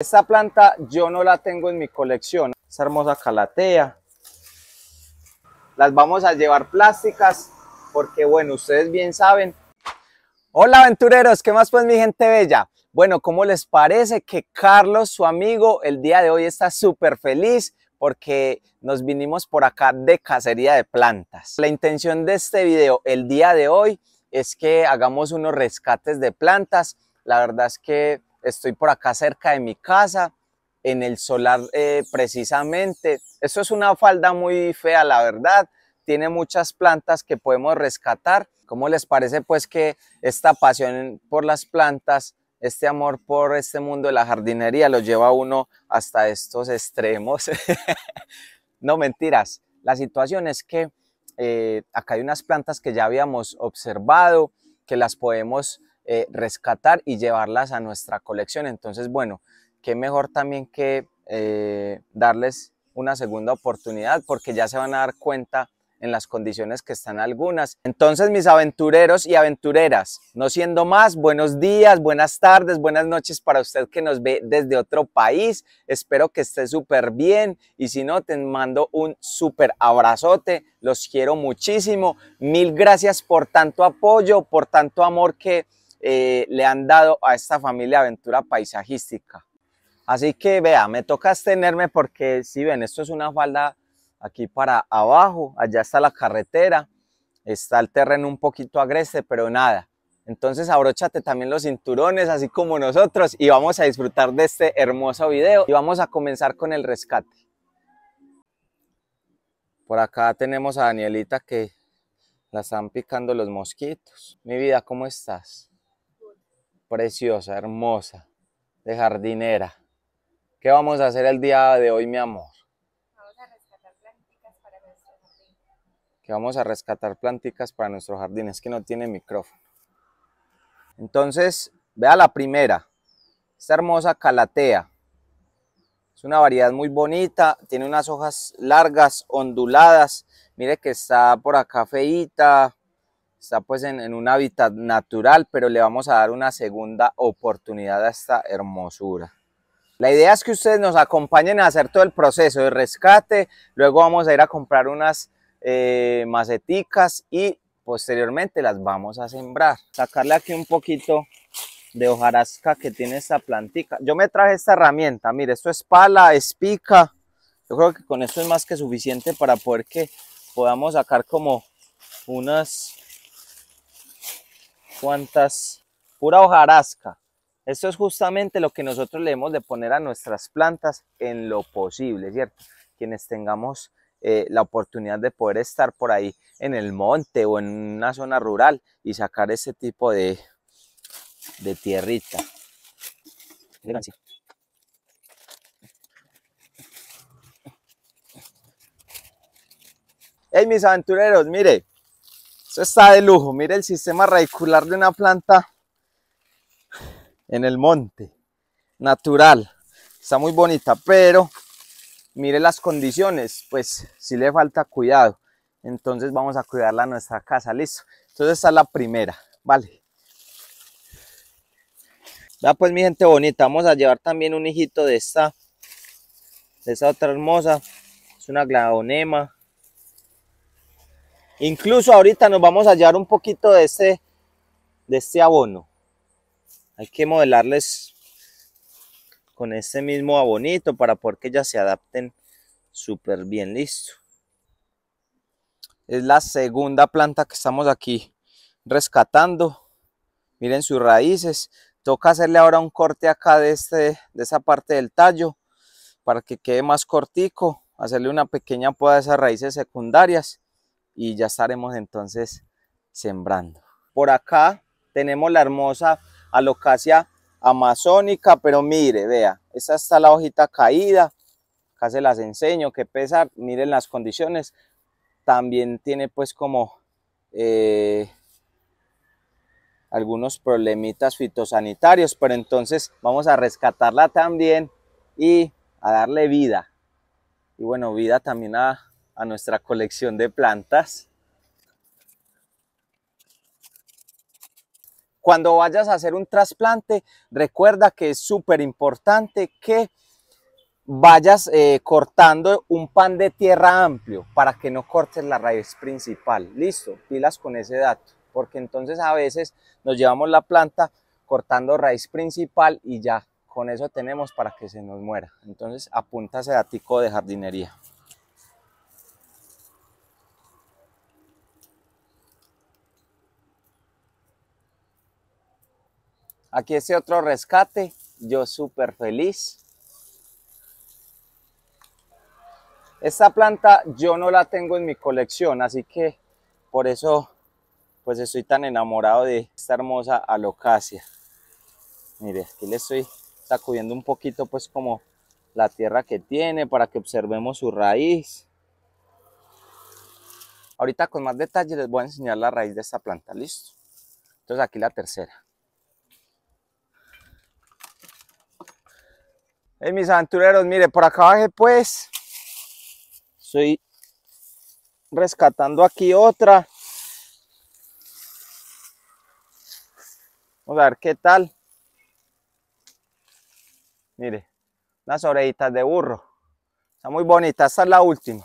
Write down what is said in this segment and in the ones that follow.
Esta planta yo no la tengo en mi colección. esta hermosa calatea. Las vamos a llevar plásticas porque, bueno, ustedes bien saben. Hola aventureros, ¿qué más pues mi gente bella? Bueno, ¿cómo les parece que Carlos, su amigo, el día de hoy está súper feliz porque nos vinimos por acá de cacería de plantas. La intención de este video el día de hoy es que hagamos unos rescates de plantas. La verdad es que Estoy por acá cerca de mi casa, en el solar eh, precisamente. Esto es una falda muy fea, la verdad. Tiene muchas plantas que podemos rescatar. ¿Cómo les parece pues que esta pasión por las plantas, este amor por este mundo de la jardinería lo lleva uno hasta estos extremos? no mentiras. La situación es que eh, acá hay unas plantas que ya habíamos observado, que las podemos eh, rescatar y llevarlas a nuestra colección. Entonces, bueno, qué mejor también que eh, darles una segunda oportunidad porque ya se van a dar cuenta en las condiciones que están algunas. Entonces, mis aventureros y aventureras, no siendo más, buenos días, buenas tardes, buenas noches para usted que nos ve desde otro país. Espero que esté súper bien y si no, te mando un súper abrazote. Los quiero muchísimo. Mil gracias por tanto apoyo, por tanto amor que eh, le han dado a esta familia aventura paisajística. Así que vea, me toca abstenerme porque si ven, esto es una falda aquí para abajo, allá está la carretera, está el terreno un poquito agreste, pero nada. Entonces abróchate también los cinturones, así como nosotros, y vamos a disfrutar de este hermoso video y vamos a comenzar con el rescate. Por acá tenemos a Danielita que la están picando los mosquitos. Mi vida, ¿cómo estás? preciosa, hermosa, de jardinera. ¿Qué vamos a hacer el día de hoy, mi amor? Vamos a rescatar plantitas para nuestro jardín. Que vamos a rescatar plantitas para nuestro jardín. Es que no tiene micrófono. Entonces, vea la primera. Esta hermosa calatea. Es una variedad muy bonita. Tiene unas hojas largas, onduladas. Mire que está por acá feíta está pues en, un hábitat natural, pero le vamos a dar una segunda oportunidad a esta hermosura. La idea es que ustedes nos acompañen a hacer todo el proceso de rescate, luego vamos a ir a comprar unas eh, maceticas y posteriormente las vamos a sembrar. Sacarle aquí un poquito de hojarasca que tiene esta plantica. Yo me traje esta herramienta, mire, esto es pala, es pica. Yo creo que con esto es más que suficiente para poder que podamos sacar como unas cuántas, pura hojarasca. Esto es justamente lo que nosotros le hemos de poner a nuestras plantas en lo posible, ¿cierto? Quienes tengamos eh, la oportunidad de poder estar por ahí en el monte o en una zona rural y sacar ese tipo de, de tierrita. Gracias. Hey, mis aventureros, mire, esto está de lujo. Mire el sistema radicular de una planta en el monte. Natural. Está muy bonita, pero mire las condiciones. Pues si le falta cuidado. Entonces vamos a cuidarla a nuestra casa. Listo. Entonces esta es la primera. Vale. Ya pues mi gente bonita. Vamos a llevar también un hijito de esta. De esta otra hermosa. Es una glaonema Incluso ahorita nos vamos a llevar un poquito de este, de este abono. Hay que modelarles con este mismo abonito para poder que ya se adapten súper bien. Listo. Es la segunda planta que estamos aquí rescatando. Miren sus raíces. Toca hacerle ahora un corte acá de, este, de esa parte del tallo para que quede más cortico. Hacerle una pequeña poda de esas raíces secundarias y ya estaremos entonces sembrando. Por acá tenemos la hermosa alocasia amazónica, pero mire, vea, esta está la hojita caída, acá se las enseño, que pesar, miren las condiciones, también tiene pues como eh, algunos problemitas fitosanitarios, pero entonces vamos a rescatarla también y a darle vida, y bueno, vida también a, a nuestra colección de plantas. Cuando vayas a hacer un trasplante, recuerda que es súper importante que vayas eh, cortando un pan de tierra amplio para que no cortes la raíz principal. Listo, pilas con ese dato, porque entonces a veces nos llevamos la planta cortando raíz principal y ya con eso tenemos para que se nos muera. Entonces apunta ese dato de jardinería. Aquí ese otro rescate, yo súper feliz. Esta planta yo no la tengo en mi colección, así que por eso pues estoy tan enamorado de esta hermosa alocasia. Mire, aquí le estoy sacudiendo un poquito pues como la tierra que tiene para que observemos su raíz. Ahorita con más detalle les voy a enseñar la raíz de esta planta, listo. Entonces aquí la tercera. mis aventureros, mire, por acá bajé pues. Estoy rescatando aquí otra. Vamos a ver qué tal. Mire, unas orejitas de burro. Está muy bonita, esta es la última.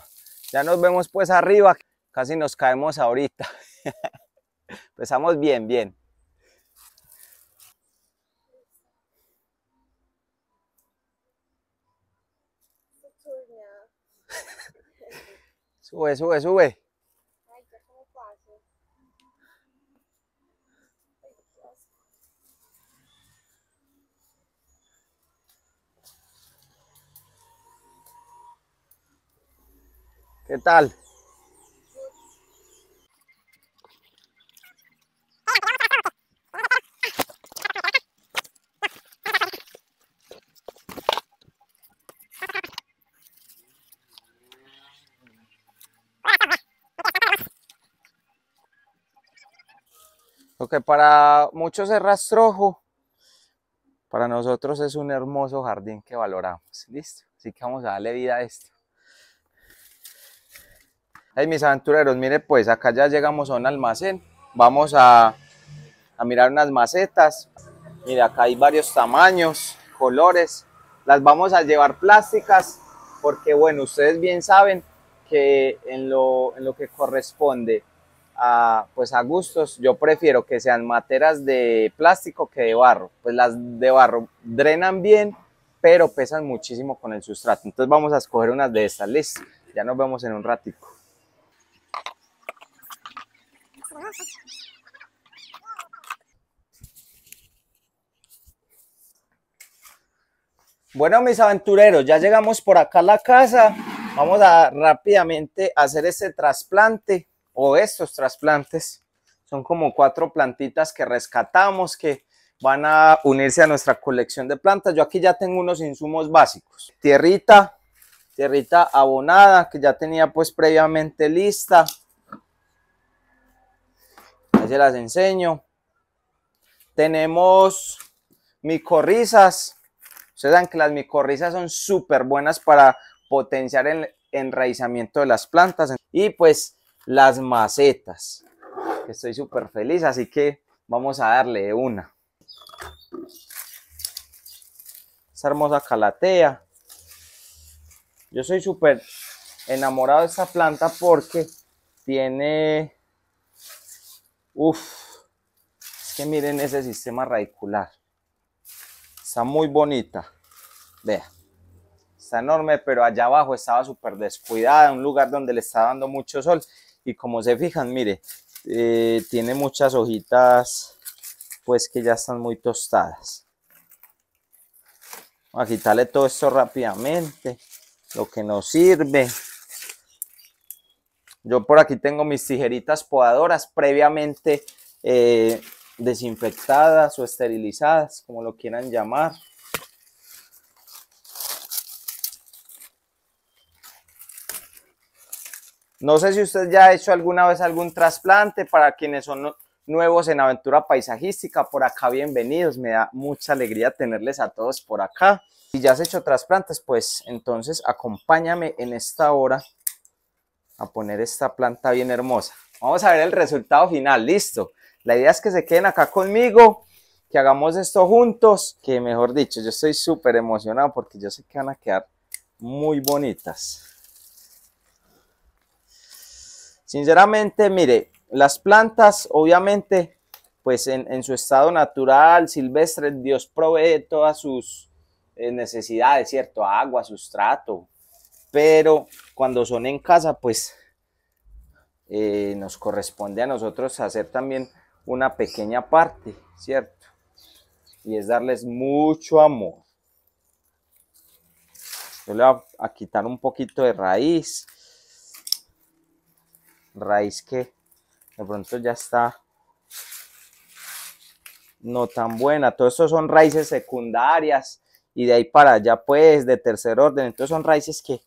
Ya nos vemos pues arriba, casi nos caemos ahorita. Empezamos bien, bien. nocturna. sube, sube, sube. Ay, ya cómo paso. Ay, ¿Qué tal? que para muchos es rastrojo, para nosotros es un hermoso jardín que valoramos. Listo, así que vamos a darle vida a esto. Hey, mis aventureros, mire pues, acá ya llegamos a un almacén. Vamos a, mirar unas macetas. Mira, acá hay varios tamaños, colores. Las vamos a llevar plásticas porque, bueno, ustedes bien saben que en lo, en lo que corresponde pues a gustos, yo prefiero que sean materas de plástico que de barro. Pues las de barro drenan bien, pero pesan muchísimo con el sustrato. Entonces vamos a escoger unas de estas. listas. ya nos vemos en un ratico. Bueno, mis aventureros, ya llegamos por acá a la casa. Vamos a rápidamente hacer este trasplante o estos trasplantes. Son como cuatro plantitas que rescatamos que van a unirse a nuestra colección de plantas. Yo aquí ya tengo unos insumos básicos. Tierrita, tierrita abonada que ya tenía pues previamente lista. Ya se las enseño. Tenemos micorrizas. Ustedes dan que las micorrizas son súper buenas para potenciar el enraizamiento de las plantas. Y pues las macetas. estoy súper feliz, así que vamos a darle una. Esa hermosa calatea. Yo soy súper enamorado de esta planta porque tiene... Uf, es que miren ese sistema radicular. Está muy bonita. Vea está enorme, pero allá abajo estaba súper descuidada, un lugar donde le estaba dando mucho sol y como se fijan, mire, eh, tiene muchas hojitas pues que ya están muy tostadas. Vamos a quitarle todo esto rápidamente, lo que nos sirve. Yo por aquí tengo mis tijeritas podadoras previamente eh, desinfectadas o esterilizadas, como lo quieran llamar. No sé si usted ya ha hecho alguna vez algún trasplante para quienes son nuevos en aventura paisajística. Por acá, bienvenidos. Me da mucha alegría tenerles a todos por acá. Si ya has hecho trasplantes, pues entonces acompáñame en esta hora a poner esta planta bien hermosa. Vamos a ver el resultado final. Listo. La idea es que se queden acá conmigo, que hagamos esto juntos, que mejor dicho, yo estoy súper emocionado porque yo sé que van a quedar muy bonitas. Sinceramente, mire, las plantas obviamente, pues en, su estado natural, silvestre, Dios provee todas sus eh, necesidades, ¿cierto? Agua, sustrato. Pero cuando son en casa, pues eh, nos corresponde a nosotros hacer también una pequeña parte, ¿cierto? Y es darles mucho amor. Yo le voy a quitar un poquito de raíz raíz que de pronto ya está no tan buena. Todo esto son raíces secundarias y de ahí para allá pues de tercer orden. Entonces son raíces que,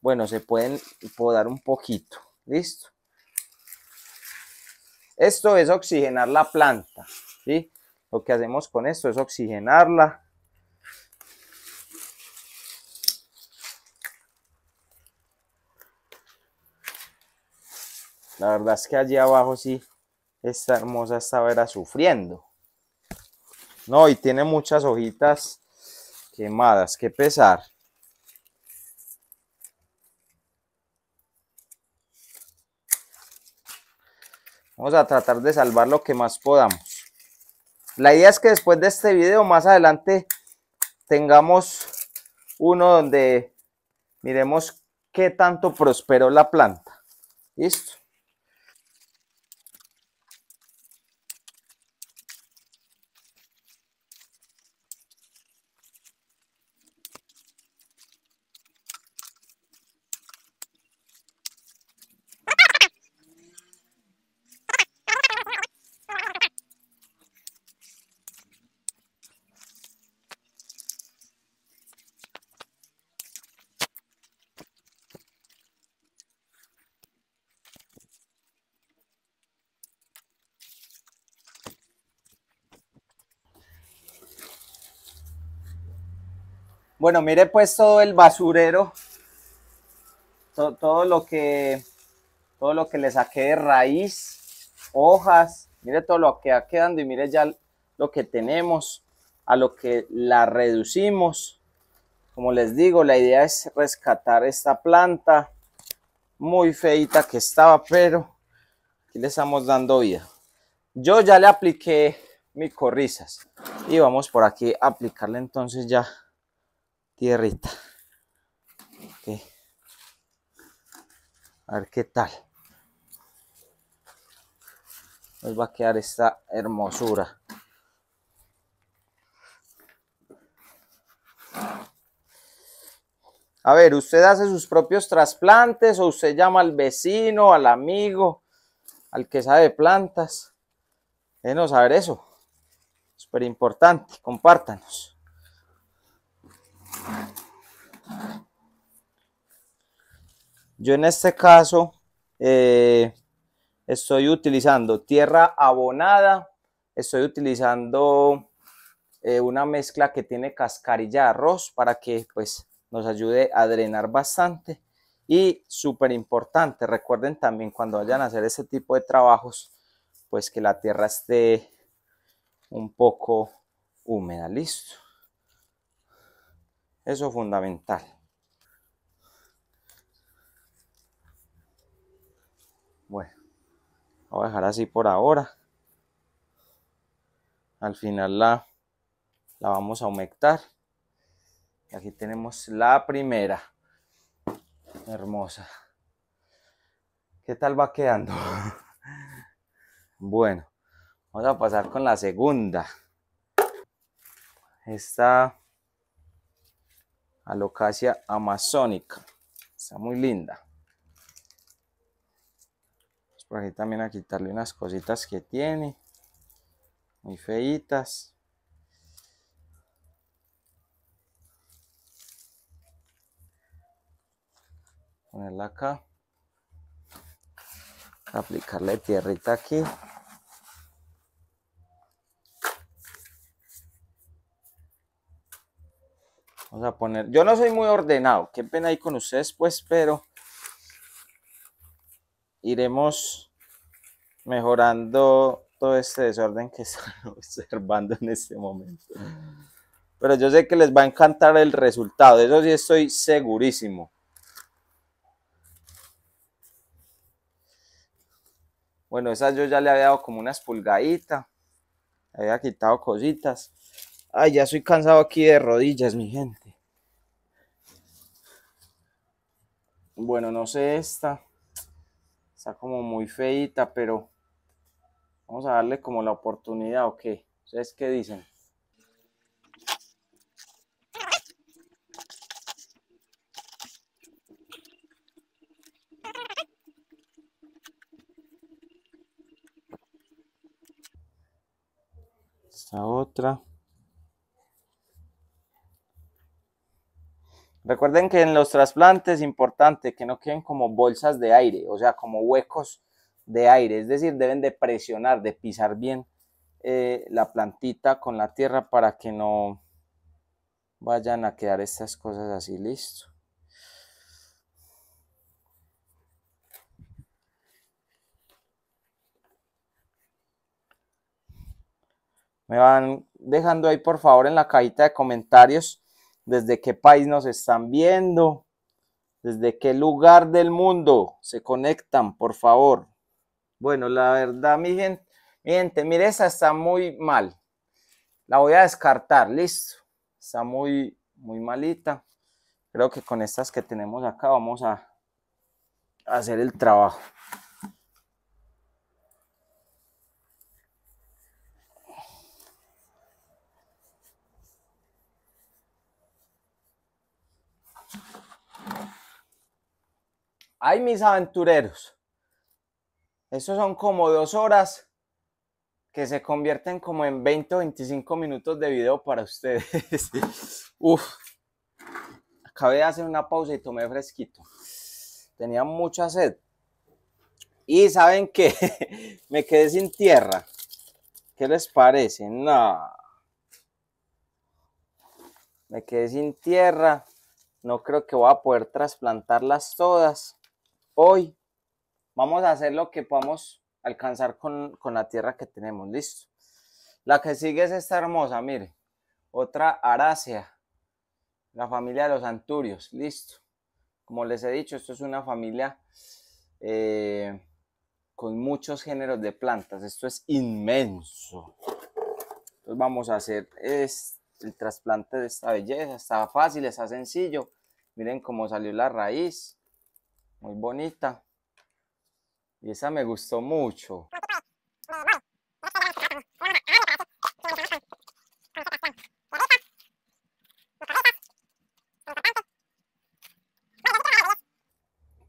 bueno, se pueden podar un poquito. ¿Listo? Esto es oxigenar la planta. ¿sí? Lo que hacemos con esto es oxigenarla La verdad es que allí abajo sí, esta hermosa estaba sufriendo. No, y tiene muchas hojitas quemadas, qué pesar. Vamos a tratar de salvar lo que más podamos. La idea es que después de este video, más adelante, tengamos uno donde miremos qué tanto prosperó la planta. ¿Listo? Bueno, mire pues todo el basurero, todo lo que todo lo que le saqué de raíz, hojas, mire todo lo que ha quedando y mire ya lo que tenemos, a lo que la reducimos. Como les digo, la idea es rescatar esta planta muy feita que estaba, pero aquí le estamos dando vida. Yo ya le apliqué mis y vamos por aquí a aplicarle entonces ya tierrita. A ver qué tal. Nos va a quedar esta hermosura. A ver, usted hace sus propios trasplantes o usted llama al vecino, al amigo, al que sabe plantas. Déjenos saber eso. Súper importante. Compártanos. Yo en este caso eh, estoy utilizando tierra abonada, estoy utilizando eh, una mezcla que tiene cascarilla de arroz para que pues nos ayude a drenar bastante. Y súper importante, recuerden también cuando vayan a hacer ese tipo de trabajos, pues que la tierra esté un poco húmeda, listo. Eso es fundamental. Bueno, voy a dejar así por ahora. Al final la, la vamos a humectar. Aquí tenemos la primera. Hermosa. ¿Qué tal va quedando? bueno, vamos a pasar con la segunda. Esta Alocasia amazónica. Está muy linda. por aquí también a quitarle unas cositas que tiene. Muy feitas. Ponerla acá. Aplicarle tierrita aquí. Vamos a poner, yo no soy muy ordenado, qué pena ahí con ustedes pues, pero iremos mejorando todo este desorden que están observando en este momento. Pero yo sé que les va a encantar el resultado, eso sí estoy segurísimo. Bueno, esas yo ya le había dado como unas pulgaditas, había quitado cositas. Ay, ya soy cansado aquí de rodillas, mi gente. Bueno, no sé esta. Está como muy feita, pero vamos a darle como la oportunidad, ¿Qué ¿Ustedes qué dicen? Esta otra. Recuerden que en los trasplantes es importante que no queden como bolsas de aire, o sea, como huecos de aire, es decir, deben de presionar, de pisar bien eh, la plantita con la tierra para que no vayan a quedar estas cosas así, listo. Me van dejando ahí por favor en la cajita de comentarios desde qué país nos están viendo, desde qué lugar del mundo se conectan, por favor. Bueno, la verdad, mi gente, mi gente, mire, esa está muy mal. La voy a descartar, listo. Está muy, muy malita. Creo que con estas que tenemos acá vamos a hacer el trabajo. Ay, mis aventureros. Esos son como dos horas que se convierten como en 20 o 25 minutos de video para ustedes. Uf. Acabé de hacer una pausa y tomé fresquito. Tenía mucha sed. Y saben que me quedé sin tierra. ¿Qué les parece? No. Me quedé sin tierra. No creo que voy a poder trasplantarlas todas. Hoy vamos a hacer lo que podamos alcanzar con, la tierra que tenemos, listo. La que sigue es esta hermosa, mire, otra arácea, la familia de los anturios, listo. Como les he dicho, esto es una familia eh, con muchos géneros de plantas, esto es inmenso. Entonces vamos a hacer el trasplante de esta belleza, está fácil, está sencillo. Miren cómo salió la raíz muy bonita. Y esa me gustó mucho.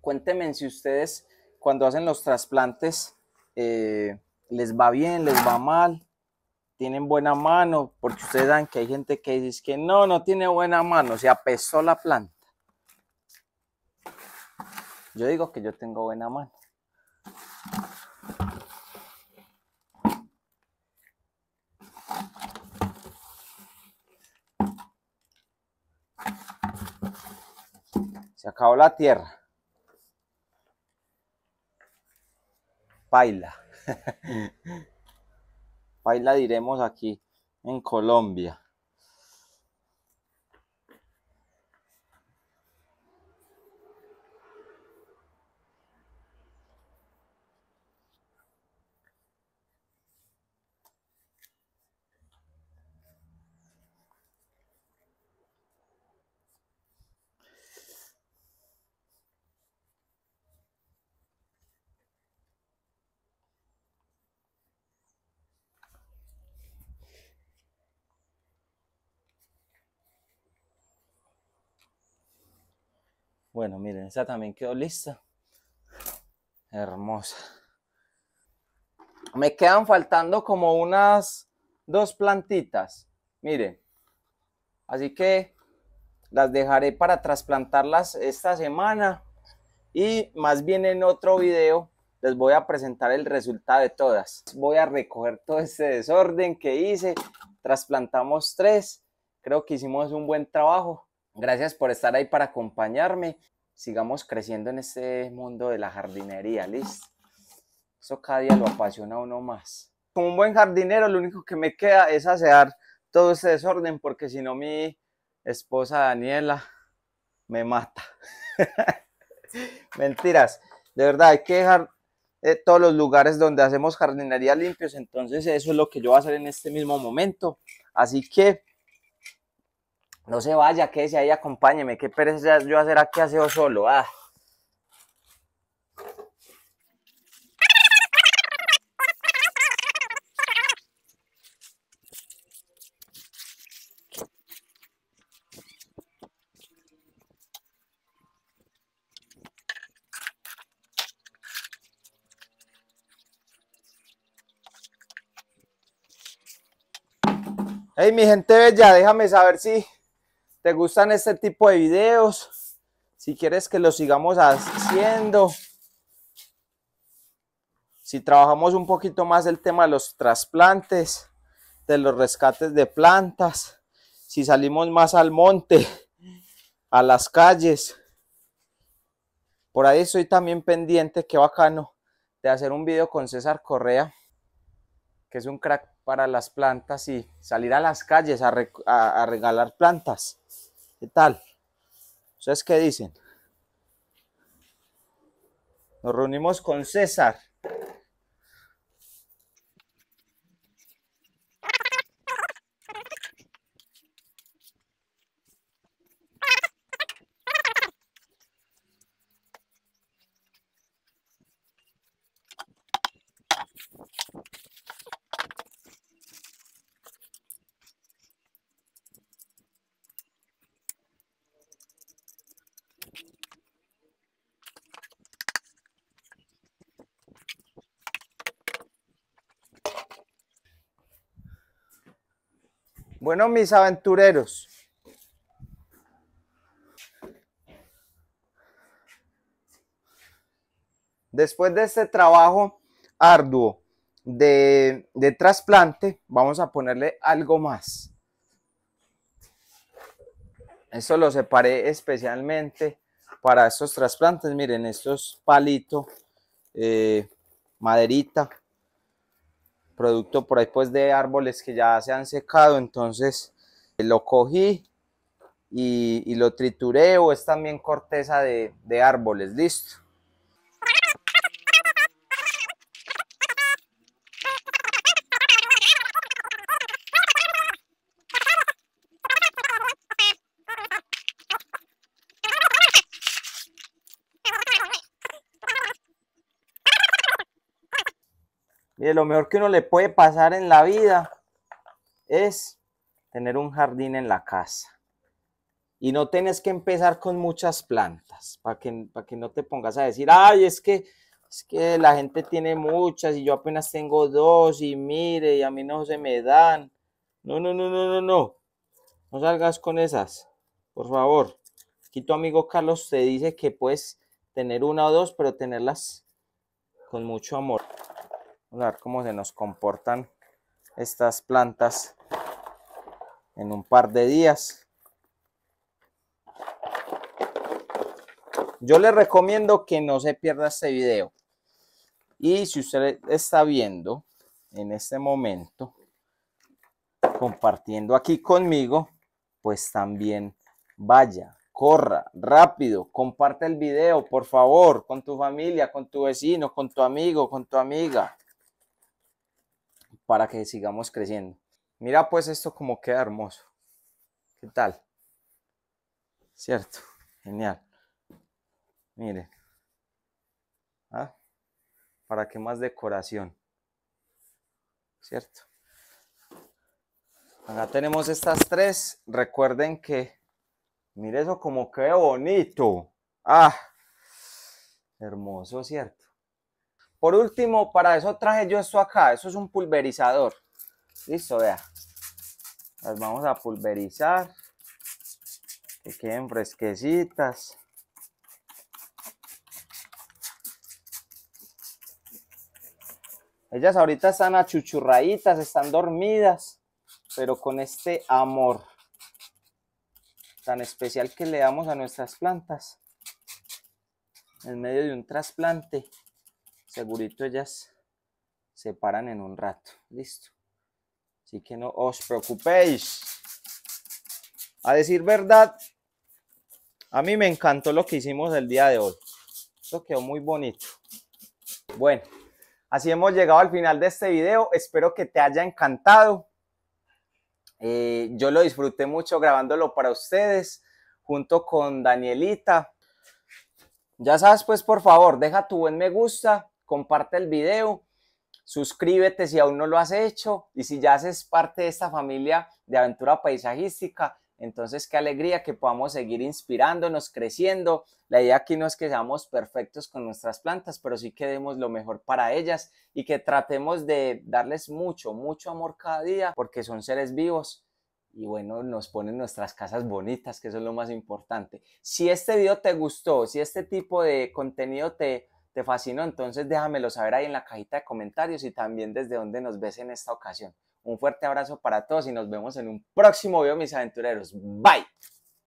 Cuéntenme si ustedes cuando hacen los trasplantes eh, les va bien, les va mal, tienen buena mano, porque ustedes saben que hay gente que dice que no, no tiene buena mano, se apesó la planta. Yo digo que yo tengo buena mano. Se acabó la tierra. Paila. Paila diremos aquí en Colombia. Bueno, miren, esa también quedó lista. Hermosa. Me quedan faltando como unas dos plantitas. Miren. Así que las dejaré para trasplantarlas esta semana. Y más bien en otro video les voy a presentar el resultado de todas. Voy a recoger todo este desorden que hice. Trasplantamos tres. Creo que hicimos un buen trabajo. Gracias por estar ahí para acompañarme sigamos creciendo en este mundo de la jardinería, listo. Eso cada día lo apasiona uno más. Como un buen jardinero, lo único que me queda es asear todo ese desorden, porque si no, mi esposa Daniela me mata. Mentiras, de verdad hay que dejar eh, todos los lugares donde hacemos jardinería limpios, entonces eso es lo que yo voy a hacer en este mismo momento. Así que no se vaya, que quédese ahí, acompáñeme. Qué pereza yo hacer aquí aseo solo. Ah. Hey, mi gente bella, déjame saber si ¿Te gustan este tipo de videos? Si quieres que lo sigamos haciendo. Si trabajamos un poquito más el tema de los trasplantes, de los rescates de plantas, si salimos más al monte, a las calles. Por ahí estoy también pendiente, qué bacano, de hacer un video con César Correa que es un crack para las plantas y salir a las calles a, regalar plantas. ¿Qué tal? ¿Ustedes qué dicen? Nos reunimos con César. Bueno, mis aventureros. Después de este trabajo arduo de, trasplante, vamos a ponerle algo más. Eso lo separé especialmente para estos trasplantes. Miren, estos palitos, eh, maderita, producto por ahí pues de árboles que ya se han secado, entonces eh, lo cogí y, lo trituré o es también corteza de, de árboles, listo. lo mejor que uno le puede pasar en la vida es tener un jardín en la casa. Y no tienes que empezar con muchas plantas para que, para que no te pongas a decir, ay, es que, es que la gente tiene muchas y yo apenas tengo dos y mire, y a mí no se me dan. No, no, no, no, no, no. No salgas con esas, por favor. Aquí tu amigo Carlos te dice que puedes tener una o dos, pero tenerlas con mucho amor a ver cómo se nos comportan estas plantas en un par de días. Yo les recomiendo que no se pierda este video. Y si usted está viendo en este momento, compartiendo aquí conmigo, pues también vaya, corra, rápido, comparte el video, por favor, con tu familia, con tu vecino, con tu amigo, con tu amiga para que sigamos creciendo. Mira pues esto como queda hermoso. ¿Qué tal? ¿Cierto? Genial. Miren. ¿Ah? ¿Para qué más decoración? ¿Cierto? Acá tenemos estas tres. Recuerden que... Mire eso como queda bonito. Ah. Hermoso, ¿cierto? Por último, para eso traje yo esto acá. Eso es un pulverizador. Listo, vea. Las vamos a pulverizar. Que queden fresquecitas. Ellas ahorita están achuchurraditas, están dormidas, pero con este amor tan especial que le damos a nuestras plantas en medio de un trasplante segurito ellas se paran en un rato. Listo. Así que no os preocupéis. A decir verdad, a mí me encantó lo que hicimos el día de hoy. Esto quedó muy bonito. Bueno, así hemos llegado al final de este video. Espero que te haya encantado. Eh, yo lo disfruté mucho grabándolo para ustedes junto con Danielita. Ya sabes, pues por favor, deja tu buen me gusta, comparte el video, suscríbete si aún no lo has hecho y si ya haces parte de esta familia de aventura paisajística, entonces qué alegría que podamos seguir inspirándonos, creciendo. La idea aquí no es que seamos perfectos con nuestras plantas, pero sí que demos lo mejor para ellas y que tratemos de darles mucho, mucho amor cada día porque son seres vivos y bueno, nos ponen nuestras casas bonitas, que eso es lo más importante. Si este video te gustó, si este tipo de contenido te te fascinó, entonces déjamelo saber ahí en la cajita de comentarios y también desde donde nos ves en esta ocasión. Un fuerte abrazo para todos y nos vemos en un próximo video, mis aventureros. Bye.